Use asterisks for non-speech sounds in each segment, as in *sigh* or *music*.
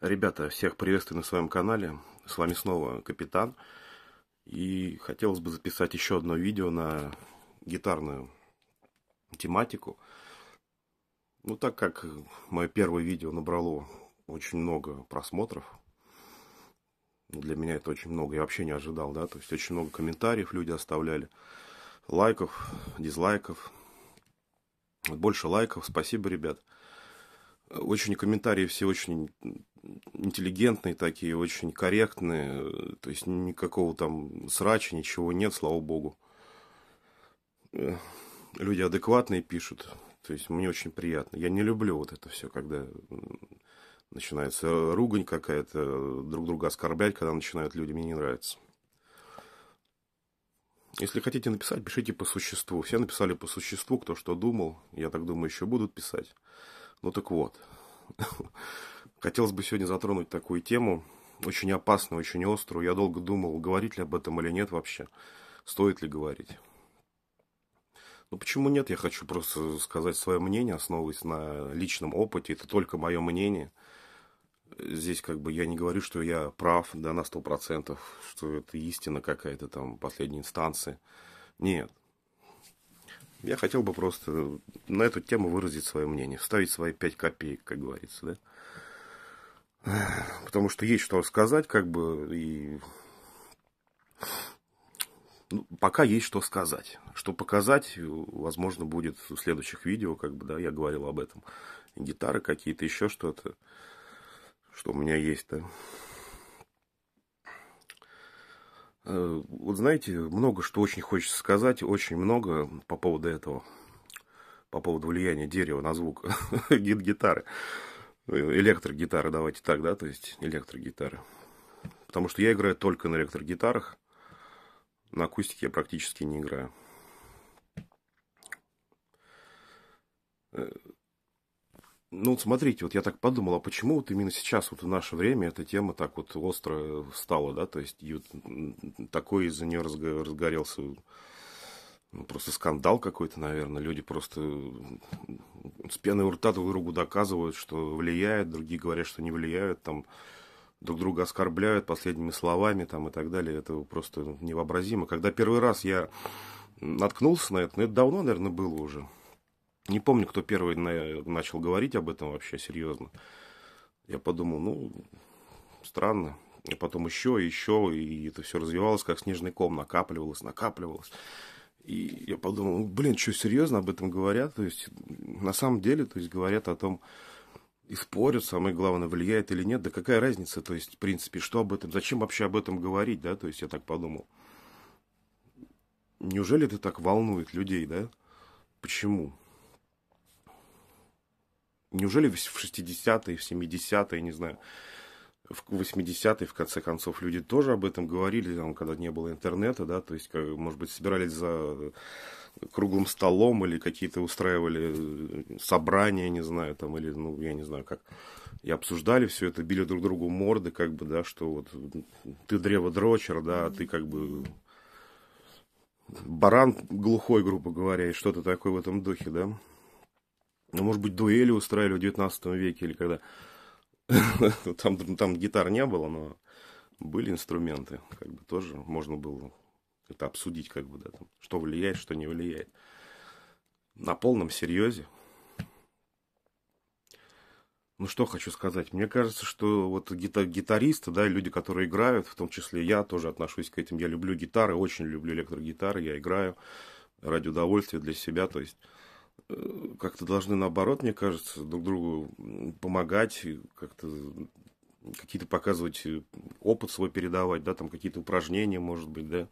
Ребята, всех приветствую на своем канале. С вами снова Капитан. И хотелось бы записать еще одно видео на гитарную тематику. Ну, так как мое первое видео набрало очень много просмотров, для меня это очень много, я вообще не ожидал, да, то есть очень много комментариев люди оставляли, лайков, дизлайков, больше лайков, спасибо, ребят. Очень комментарии все очень интеллигентные такие, очень корректные. Э, то есть никакого там срача, ничего нет, слава богу. Э, люди адекватные пишут. То есть мне очень приятно. Я не люблю вот это все, когда начинается ругань какая-то, друг друга оскорблять, когда начинают люди, мне не нравится. Если хотите написать, пишите по существу. Все написали по существу, кто что думал. Я так думаю, еще будут писать. Ну так вот. *laughs* Хотелось бы сегодня затронуть такую тему, очень опасную, очень острую. Я долго думал, говорить ли об этом или нет вообще, стоит ли говорить. Ну почему нет? Я хочу просто сказать свое мнение, основываясь на личном опыте. Это только мое мнение. Здесь как бы я не говорю, что я прав да, на 100%, что это истина какая-то там последней инстанции. Нет. Я хотел бы просто на эту тему выразить свое мнение, вставить свои пять копеек, как говорится, да. Потому что есть что сказать, как бы, и ну, пока есть что сказать. Что показать, э, возможно, будет в следующих видео, как бы, да, я говорил об этом. гитары какие-то, еще что-то, что у меня есть, да. Э, вот знаете, много что очень хочется сказать, очень много по поводу этого, по поводу влияния дерева на звук *laughs* гитары электрогитары, давайте так, да, то есть электрогитары. Потому что я играю только на электрогитарах, на акустике я практически не играю. Э, ну, вот смотрите, вот я так подумал, а почему вот именно сейчас, вот в наше время, эта тема так вот остро встала, да, то есть и вот такой из-за нее разгорелся ну, просто скандал какой-то, наверное. Люди просто с пеной у рта друг другу доказывают, что влияет, другие говорят, что не влияют, там друг друга оскорбляют последними словами там, и так далее. Это просто невообразимо. Когда первый раз я наткнулся на это, но ну, это давно, наверное, было уже. Не помню, кто первый начал говорить об этом вообще серьезно. Я подумал, ну, странно. И потом еще, и еще, и это все развивалось, как снежный ком, накапливалось, накапливалось. И я подумал, «Ну, блин, что серьезно об этом говорят? То есть, на самом деле, то есть, говорят о том, и спорят, самое главное, влияет или нет, да какая разница, то есть, в принципе, что об этом, зачем вообще об этом говорить, да, то есть, я так подумал. Неужели это так волнует людей, да? Почему? Неужели в 60-е, в 70-е, не знаю, в 80-е, в конце концов, люди тоже об этом говорили, там, когда не было интернета, да, то есть, может быть, собирались за круглым столом или какие-то устраивали э, собрания, не знаю, там, или, ну, я не знаю, как, и обсуждали все это, били друг другу морды, как бы, да, что вот ты древо дрочер, да, а ты как бы баран глухой, грубо говоря, и что-то такое в этом духе, да. Ну, может быть, дуэли устраивали в 19 веке или когда ну, там, там гитар не было, но были инструменты, как бы тоже можно было это обсудить, как бы, да, там, что влияет, что не влияет. На полном серьезе. Ну что хочу сказать, мне кажется, что вот гита- гитаристы, да, люди, которые играют, в том числе я тоже отношусь к этим, я люблю гитары, очень люблю электрогитары, я играю ради удовольствия для себя, то есть как-то должны, наоборот, мне кажется, друг другу помогать, как-то какие-то показывать, э, опыт свой передавать, да, там какие-то упражнения, может быть, да,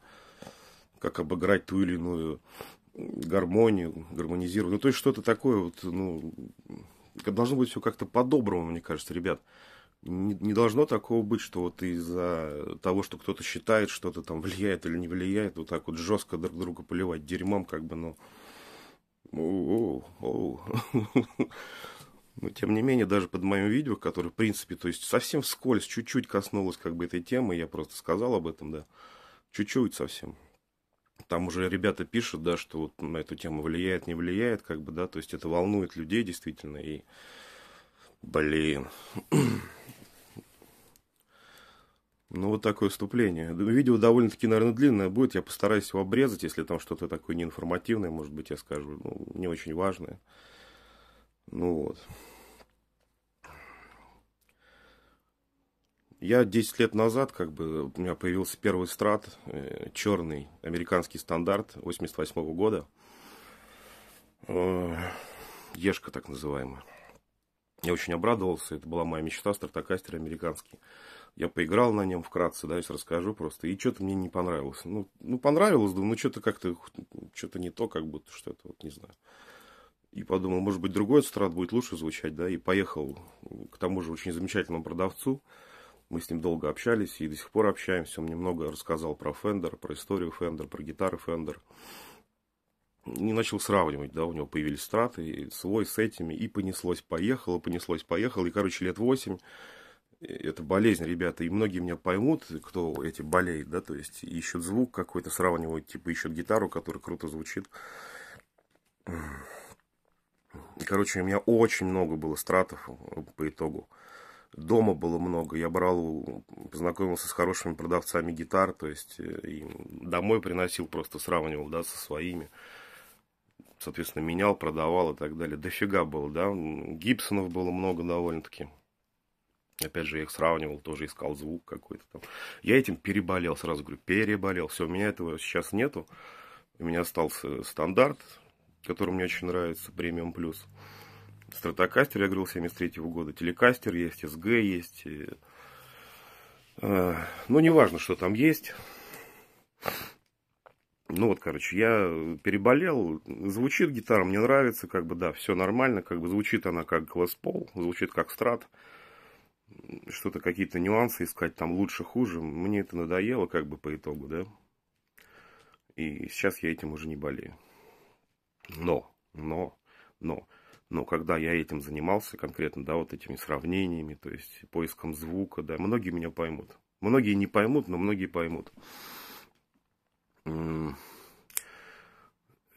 как обыграть ту или иную гармонию, гармонизировать. Ну, то есть что-то такое, вот, ну, должно быть все как-то по-доброму, мне кажется, ребят. Не, не должно такого быть, что вот из-за того, что кто-то считает, что-то там влияет или не влияет, вот так вот жестко друг друга поливать дерьмом, как бы, ну, Оу, оу. *laughs* Но, тем не менее, даже под моим видео, которое, в принципе, то есть совсем вскользь, чуть-чуть коснулось как бы этой темы, я просто сказал об этом, да, чуть-чуть совсем. Там уже ребята пишут, да, что вот на эту тему влияет, не влияет, как бы, да, то есть это волнует людей действительно, и, блин, ну, вот такое вступление. Ну, видео довольно-таки, наверное, длинное будет. Я постараюсь его обрезать, если там что-то такое неинформативное, может быть, я скажу, ну, не очень важное. Ну вот. Я 10 лет назад, как бы, у меня появился первый страт, э, черный, американский стандарт 88 -го года. Э, Ешка, так называемая. Я очень обрадовался, это была моя мечта, стартокастер американский. Я поиграл на нем вкратце, да, сейчас расскажу просто. И что-то мне не понравилось. Ну, ну понравилось, думаю, ну что-то как-то, что-то не то, как будто что-то, вот не знаю. И подумал, может быть, другой эстрад будет лучше звучать, да, и поехал к тому же очень замечательному продавцу. Мы с ним долго общались и до сих пор общаемся. Он мне много рассказал про Fender, про историю Fender, про гитары Fender. Не начал сравнивать, да, у него появились страты, свой с этими, и понеслось, поехало, понеслось, поехало. И, короче, лет восемь Э, это болезнь, ребята, и многие меня поймут, кто эти болеет, да, то есть ищут звук какой-то, сравнивают, типа ищут гитару, которая круто звучит. Короче, у меня очень много было стратов э, по итогу. Дома было много. Я брал, познакомился с хорошими продавцами гитар, то есть э, и домой приносил, просто сравнивал, да, со своими соответственно, менял, продавал и так далее. Дофига было, да. Гибсонов было много довольно-таки. Опять же, я их сравнивал, тоже искал звук какой-то там. Я этим переболел, сразу говорю, переболел. Все, у меня этого сейчас нету. У меня остался стандарт, который мне очень нравится, премиум плюс. Стратокастер я говорил 73 -го года, телекастер есть, СГ есть. И... Э, ну, неважно, что там есть. Ну вот, короче, я переболел, звучит гитара, мне нравится, как бы, да, все нормально, как бы, звучит она как Глэспол, звучит как Страт. Э, что-то, какие-то нюансы искать, там лучше, хуже. Мне это надоело как бы по итогу, да. И сейчас я этим уже не болею. Но, но, но, но когда я этим занимался конкретно, да, вот этими сравнениями, то есть поиском звука, да, многие меня поймут. Многие не поймут, но многие поймут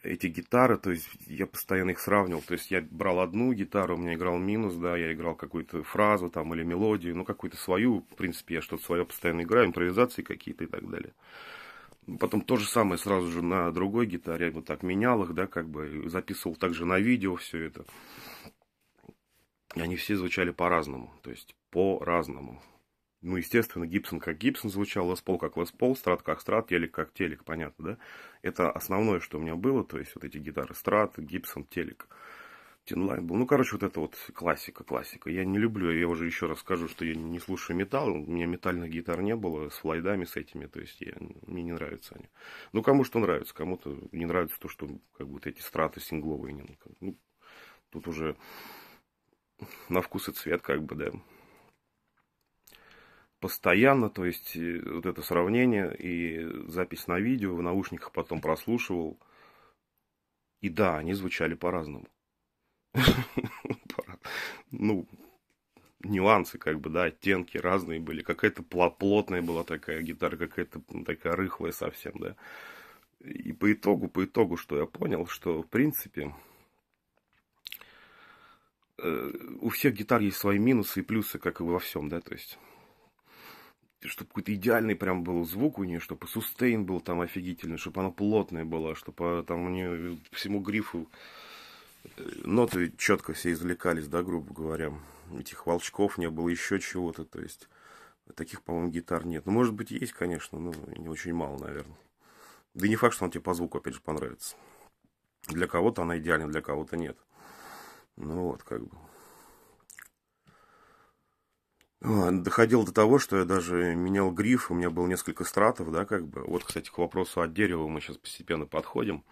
эти гитары, то есть я постоянно их сравнивал. То есть я брал одну гитару, у меня играл минус, да, я играл какую-то фразу там или мелодию, ну какую-то свою, в принципе, я что-то свое постоянно играю, импровизации какие-то и так далее. Потом то же самое сразу же на другой гитаре, вот так менял их, да, как бы записывал также на видео все это. И они все звучали по-разному, то есть по-разному ну, естественно, Гибсон как Гибсон звучал, Les Paul как Les Paul, Strat как Страт, Телек как Телек, понятно, да? Это основное, что у меня было, то есть вот эти гитары Страт, Гибсон, Телек. Тинлайн был. Ну, короче, вот это вот классика, классика. Я не люблю, я уже еще раз скажу, что я не слушаю металл. У меня метальных гитар не было с флайдами, с этими. То есть, я, мне не нравятся они. Ну, кому что нравится. Кому-то не нравится то, что как бы эти страты сингловые. Ну, тут уже на вкус и цвет как бы, да постоянно, то есть вот это сравнение и запись на видео, в наушниках потом прослушивал. И да, они звучали по-разному. *laughs* Ну, нюансы, как бы, да, оттенки разные были. Какая-то плотная была такая гитара, какая-то такая рыхлая совсем, да. И по итогу, по итогу, что я понял, что, в принципе, э, у всех гитар есть свои минусы и плюсы, как и во всем, да, то есть чтобы какой-то идеальный прям был звук у нее, чтобы сустейн был там офигительный, чтобы она плотная была, чтобы а, там у нее всему грифу э, ноты четко все извлекались, да, грубо говоря. Этих волчков не было, еще чего-то, то есть таких, по-моему, гитар нет. Ну, может быть, есть, конечно, но не очень мало, наверное. Да не факт, что он тебе по звуку, опять же, понравится. Для кого-то она идеальна, для кого-то нет. Ну вот, как бы. А, Доходил до того, что я даже менял гриф, у меня было несколько стратов, да, как бы. Вот, кстати, к вопросу от дерева мы сейчас постепенно подходим.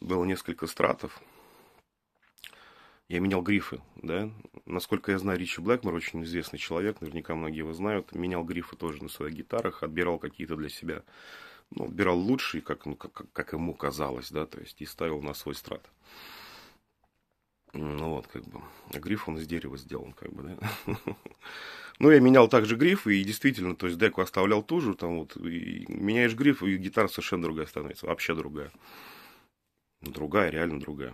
Было несколько стратов. Я менял грифы, да. Насколько я знаю, Ричи Блэкмор, очень известный человек, наверняка многие его знают, менял грифы тоже на своих гитарах, отбирал какие-то для себя, ну, отбирал лучшие, как, ну, как, как ему казалось, да, то есть, и ставил на свой страт. Ну вот, как бы. А гриф он из дерева сделан, как бы, да. *laughs* Ну, я менял также гриф, и действительно, то есть деку оставлял ту же, там вот, и меняешь гриф, и гитара совершенно другая становится, вообще другая. Другая, реально другая.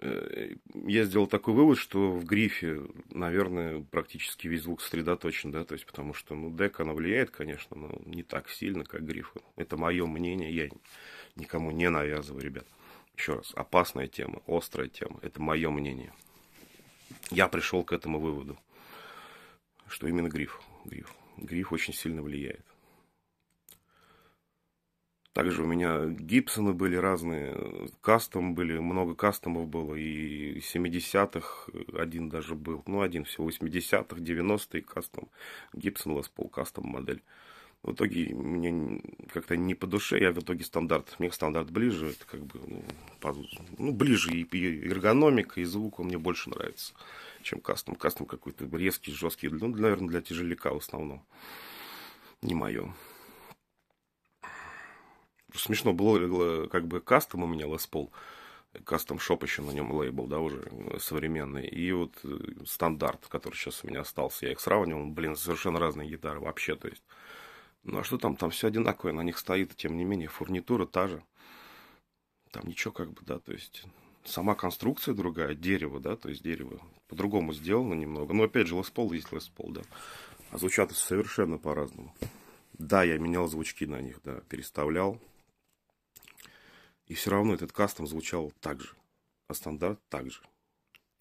Э, я сделал такой вывод, что в грифе, наверное, практически весь звук сосредоточен, да, то есть потому что, ну, дек, она влияет, конечно, но не так сильно, как гриф. Это мое мнение, я никому не навязываю, ребят. Еще раз, опасная тема, острая тема. Это мое мнение. Я пришел к этому выводу, что именно гриф. Гриф, гриф очень сильно влияет. Также у меня Гибсоны были разные, кастом были, много кастомов было, и 70-х один даже был, ну один всего, 80-х, 90-е кастом, Гибсон Лес Пол, кастом модель в итоге мне как-то не по душе, я в итоге стандарт, мне стандарт ближе, это как бы, ну, по, ну ближе и, и эргономика, и звук он мне больше нравится, чем кастом. Кастом какой-то резкий, жесткий, ну, наверное, для тяжеляка в основном. Не мое. Смешно было, э, как бы кастом у меня Les Paul, кастом шоп еще на нем лейбл, да, уже э, современный. И вот э, стандарт, который сейчас у меня остался, я их сравнивал, блин, совершенно разные гитары вообще, то есть ну а что там? Там все одинаковое на них стоит, тем не менее, фурнитура та же. Там ничего как бы, да, то есть сама конструкция другая, дерево, да, то есть дерево по-другому сделано немного. Но опять же, лоспол есть лоспол, да. А звучат совершенно по-разному. Да, я менял звучки на них, да, переставлял. И все равно этот кастом звучал так же. А стандарт так же,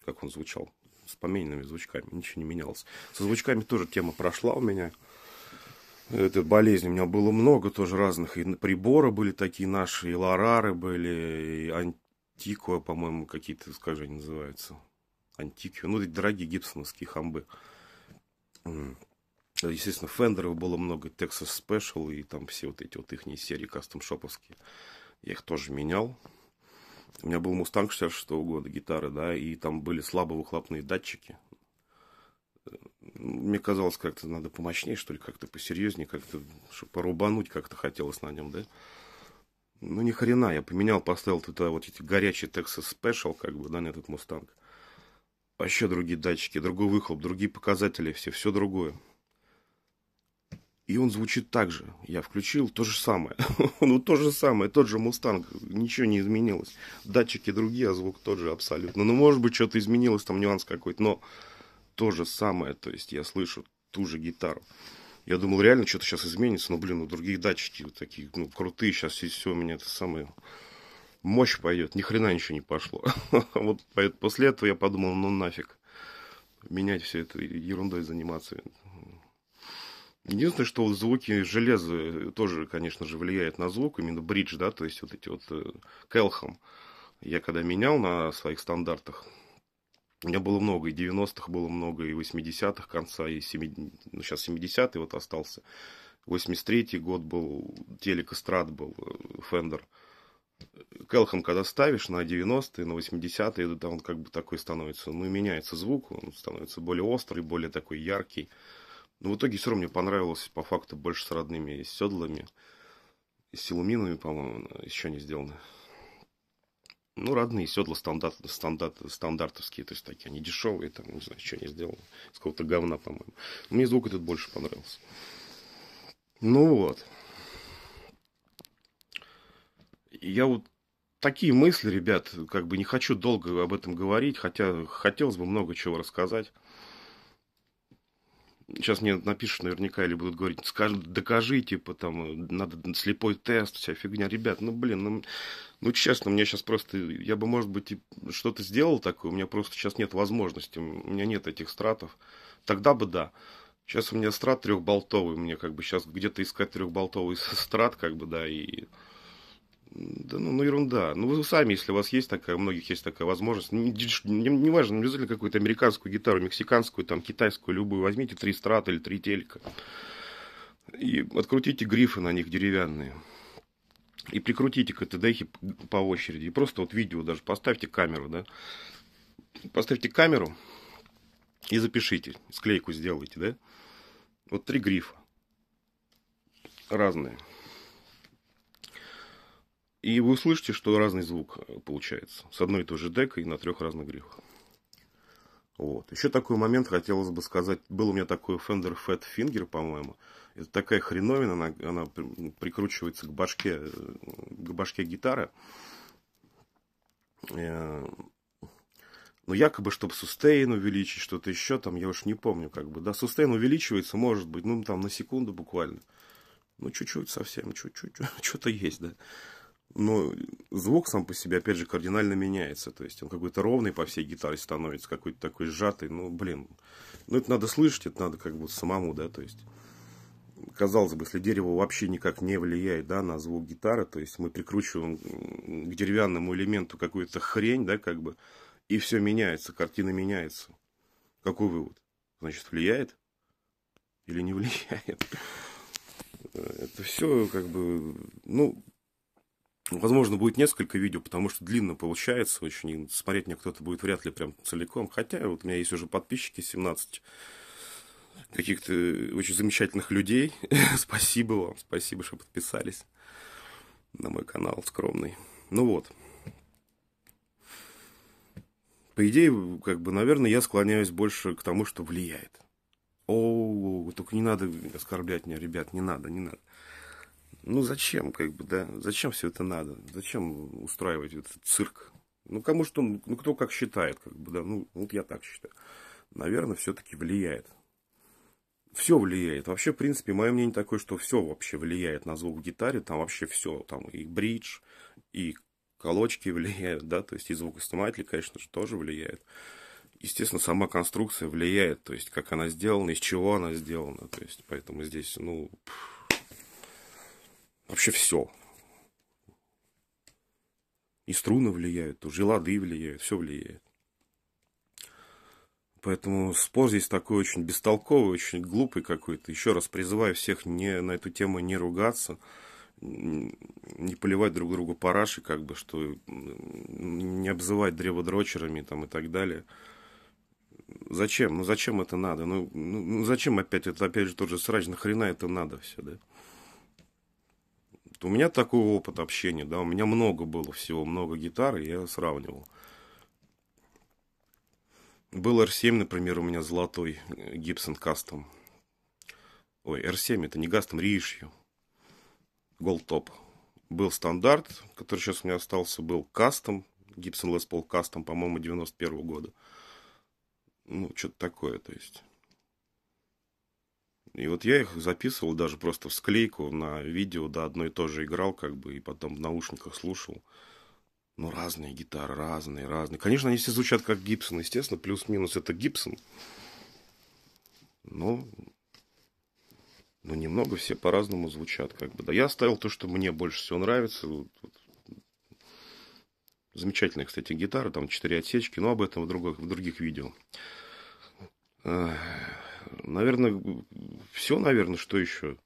как он звучал. С помененными звучками ничего не менялось. Со звучками тоже тема прошла у меня этой болезни. У меня было много тоже разных. И приборы были такие наши, и лорары были, и антикуа, по-моему, какие-то, скажи, они называются. Антикио. Ну, эти дорогие гибсоновские хамбы. Естественно, Фендеров было много, Texas Special и там все вот эти вот их серии кастом-шоповские. Я их тоже менял. У меня был Мустанг 66 -го года, гитара, да, и там были слабовыхлопные датчики мне казалось, как-то надо помощнее, что ли, как-то посерьезнее, как-то, чтобы порубануть как-то хотелось на нем, да? Ну, ни хрена, я поменял, поставил туда вот эти горячие Texas Special, как бы, да, на этот Мустанг. Вообще а другие датчики, другой выхлоп, другие показатели, все, все другое. И он звучит так же. Я включил то же самое. *laughs* ну, то же самое, тот же Мустанг. Ничего не изменилось. Датчики другие, а звук тот же абсолютно. Ну, может быть, что-то изменилось, там нюанс какой-то, но то же самое, то есть я слышу ту же гитару. Я думал, реально что-то сейчас изменится, но, блин, у ну других датчики вот такие, ну, крутые, сейчас все у меня это самое... Мощь пойдет, ни хрена ничего не пошло. *laughs* вот после этого я подумал, ну нафиг, менять все это, ерундой заниматься. Единственное, что вот звуки железа э, тоже, конечно же, влияет на звук, именно бридж, да, то есть вот эти вот э, Келхам. Я когда менял на своих стандартах, у меня было много, и 90-х было много, и 80-х конца, и 70, ну, сейчас 70-й вот остался. 83-й год был, телек эстрад был, Фендер. Э, Келхам, когда ставишь на 90-е, на 80-е, да, он как бы такой становится, ну, меняется звук, он становится более острый, более такой яркий. Но в итоге все равно мне понравилось по факту больше с родными седлами, с силуминами, по-моему, еще не сделаны ну, родные седла стандарт, стандарт, стандартовские, то есть такие, они дешевые, там, не знаю, что они сделали, из какого-то говна, по-моему. Мне звук этот больше понравился. Ну вот. Я вот такие мысли, ребят, как бы не хочу долго об этом говорить, хотя хотелось бы много чего рассказать сейчас мне напишут наверняка или будут говорить, скажут докажи, типа, там, надо слепой тест, вся фигня. Ребят, ну, блин, ну, ну, честно, мне сейчас просто, я бы, может быть, что-то сделал такое, у меня просто сейчас нет возможности, у меня нет этих стратов. Тогда бы да. Сейчас у меня страт трехболтовый, мне как бы сейчас где-то искать трехболтовый *laughs* страт, как бы, да, и да, ну, ну ерунда. Ну вы сами, если у вас есть такая, у многих есть такая возможность, не, не, не важно, не обязательно какую-то американскую гитару, мексиканскую, там, китайскую, любую, возьмите три страта или три телька и открутите грифы на них деревянные. И прикрутите к этой дехе по очереди. И просто вот видео даже поставьте камеру, да. Поставьте камеру и запишите. Склейку сделайте, да. Вот три грифа. Разные. И вы услышите, что разный звук э, получается. С одной и той же декой на трех разных грифах. Вот. Еще такой момент хотелось бы сказать. Был у меня такой Fender Fat Finger, по-моему. Это такая хреновина, она, она прикручивается к башке, э, к башке гитары. Э, ну, якобы, чтобы сустейн увеличить, что-то еще там, я уж не помню, как бы. Да, сустейн увеличивается, может быть, ну, там, на секунду буквально. Ну, чуть-чуть совсем, чуть-чуть, *laughs* что-то есть, да но звук сам по себе, опять же, кардинально меняется. То есть он какой-то ровный по всей гитаре становится, какой-то такой сжатый. Ну, блин, ну это надо слышать, это надо как бы самому, да, то есть... Казалось бы, если дерево вообще никак не влияет да, на звук гитары, то есть мы прикручиваем к деревянному элементу какую-то хрень, да, как бы, и все меняется, картина меняется. Какой вывод? Значит, влияет или не влияет? *laughs* Это все как бы, ну, Возможно, будет несколько видео, потому что длинно получается очень. смотреть мне кто-то будет вряд ли прям целиком. Хотя вот у меня есть уже подписчики 17 каких-то очень замечательных людей. *laughs* спасибо вам, спасибо, что подписались на мой канал скромный. Ну вот. По идее, как бы, наверное, я склоняюсь больше к тому, что влияет. О, только не надо оскорблять меня, ребят, не надо, не надо ну зачем, как бы, да, зачем все это надо, зачем устраивать этот цирк? Ну, кому что, ну, кто как считает, как бы, да, ну, вот я так считаю. Наверное, все-таки влияет. Все влияет. Вообще, в принципе, мое мнение такое, что все вообще влияет на звук гитары Там вообще все. Там и бридж, и колочки *laughs* влияют, да, то есть и звукосниматели, конечно же, тоже влияют. Естественно, сама конструкция влияет, то есть как она сделана, из чего она сделана. То есть, поэтому здесь, ну, пфф, вообще все. И струны влияют, уже лады влияют, все влияет. Поэтому спор здесь такой очень бестолковый, очень глупый какой-то. Еще раз призываю всех не, на эту тему не ругаться, не поливать друг другу параши, как бы, что не обзывать древодрочерами там, и так далее. Зачем? Ну зачем это надо? Ну, ну, ну зачем опять это, опять же, тот же срач, нахрена это надо все, да? У меня такой опыт общения, да, у меня много было всего, много гитар, и я сравнивал. Был R7, например, у меня золотой э, Gibson Custom. Ой, R7 это не Custom, Reissue. Gold Top. Был стандарт, который сейчас у меня остался, был Custom. Gibson Les Paul Custom, по-моему, 91 -го года. Ну, что-то такое, то есть. И вот я их записывал даже просто в склейку на видео, да, одно и то же играл, как бы, и потом в наушниках слушал. Ну, разные гитары, разные, разные. Конечно, они все звучат как Гибсон, естественно, плюс-минус это Гибсон. Но, но немного все по-разному звучат, как бы. Да, я оставил то, что мне больше всего нравится. Вот, вот. Замечательная, кстати, гитара, там четыре отсечки, но об этом в, других в других видео. Наверное, все, наверное, что еще?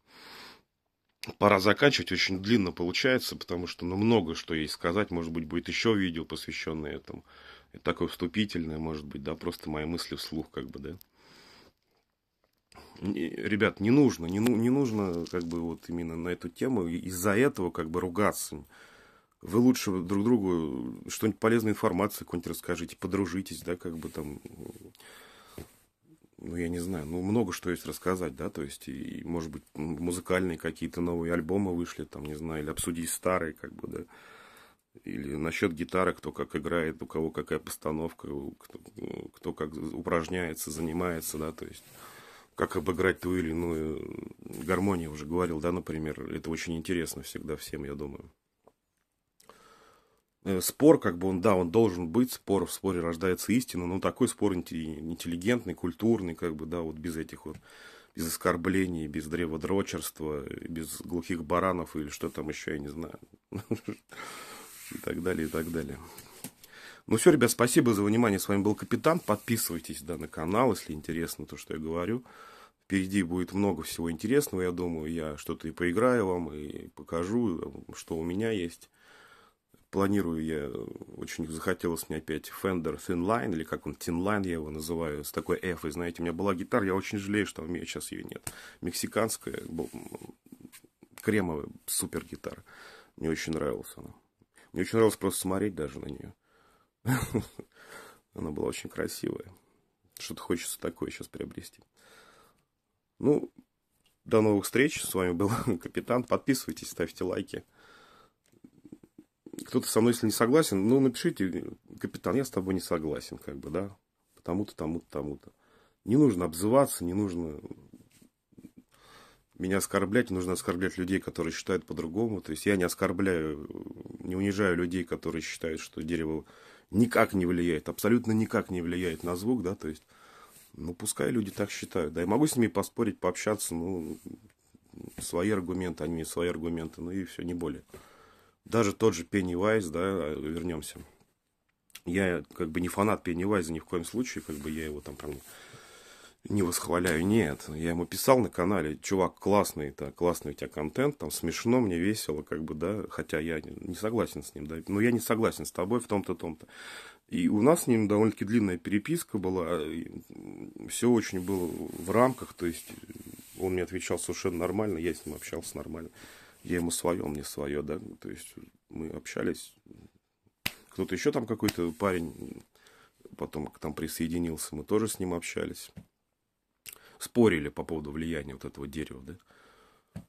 Пора заканчивать, очень длинно получается, потому что ну, много что есть сказать. Может быть, будет еще видео, посвященное этому. Это такое вступительное, может быть, да, просто мои мысли вслух, как бы, да. Не, ребят, не нужно, не, не нужно, как бы, вот именно на эту тему из-за этого, как бы, ругаться. Вы лучше друг другу что-нибудь полезную информацию какую-нибудь расскажите, подружитесь, да, как бы там ну, я не знаю, ну, много что есть рассказать, да, то есть, и, и может быть, музыкальные какие-то новые альбомы вышли, там, не знаю, или обсудить старые, как бы, да, или насчет гитары, кто как играет, у кого какая постановка, кто, ну, кто как упражняется, занимается, да, то есть, как обыграть ту или иную э, гармонию, уже говорил, да, например, это очень интересно всегда всем, я думаю. Э, спор, как бы он, да, он должен быть, спор, в споре рождается истина, но такой спор интеллигентный, культурный, как бы, да, вот без этих вот, без оскорблений, без древодрочерства, без глухих баранов или что там еще, я не знаю, *laughs* и так далее, и так далее. Ну все, ребят, спасибо за внимание. С вами был Капитан. Подписывайтесь да, на канал, если интересно то, что я говорю. Впереди будет много всего интересного, я думаю. Я что-то и поиграю вам, и покажу, что у меня есть планирую я, очень захотелось мне опять Fender Thinline, или как он, Thinline я его называю, с такой F, и знаете, у меня была гитара, я очень жалею, что у меня сейчас ее нет. Мексиканская, кремовая, супер гитара. Мне очень нравилась она. Мне очень нравилось просто смотреть даже на нее. *laughs* Она была очень красивая. Что-то хочется такое сейчас приобрести. Ну, до новых встреч. С вами был *laughs* Капитан. Подписывайтесь, ставьте лайки кто-то со мной, если не согласен, ну, напишите, капитан, я с тобой не согласен, как бы, да, потому-то, тому-то, тому-то. Не нужно обзываться, не нужно меня оскорблять, не нужно оскорблять людей, которые считают по-другому. То есть я не оскорбляю, не унижаю людей, которые считают, что дерево никак не влияет, абсолютно никак не влияет на звук, да, то есть, ну, пускай люди так считают, да, я могу с ними поспорить, пообщаться, ну, свои аргументы, они а свои аргументы, ну и все, не более даже тот же Пеннивайз, да, а, вернемся. Я как бы не фанат Пеннивайза ни в коем случае, как бы я его там прям не восхваляю, нет. Я ему писал на канале, чувак, классный, это классный у тебя контент, там смешно, мне весело, как бы, да, хотя я не согласен с ним, да, но я не согласен с тобой в том-то, том-то. И у нас с ним довольно-таки длинная переписка была, а, все очень было в рамках, то есть он мне отвечал совершенно нормально, я с ним общался нормально я ему свое, мне свое, да, то есть мы общались. Кто-то еще там какой-то парень потом к нам присоединился, мы тоже с ним общались. Спорили по поводу влияния вот этого дерева, да.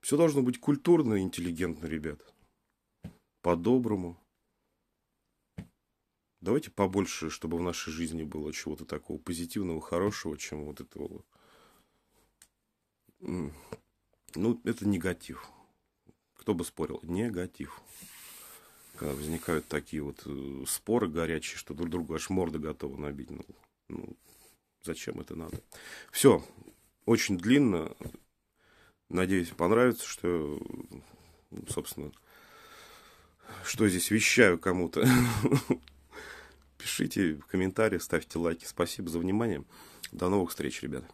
Все должно быть культурно и интеллигентно, ребят. По-доброму. Давайте побольше, чтобы в нашей жизни было чего-то такого позитивного, хорошего, чем вот этого ну, это негатив. Кто бы спорил? Негатив. Когда возникают такие вот э, споры горячие, что друг другу аж морды готовы набить. Ну, ну зачем это надо? Все. Очень длинно. Надеюсь, понравится, что, ну, собственно, что здесь вещаю кому-то. *laughs* Пишите комментарии, ставьте лайки. Спасибо за внимание. До новых встреч, ребята.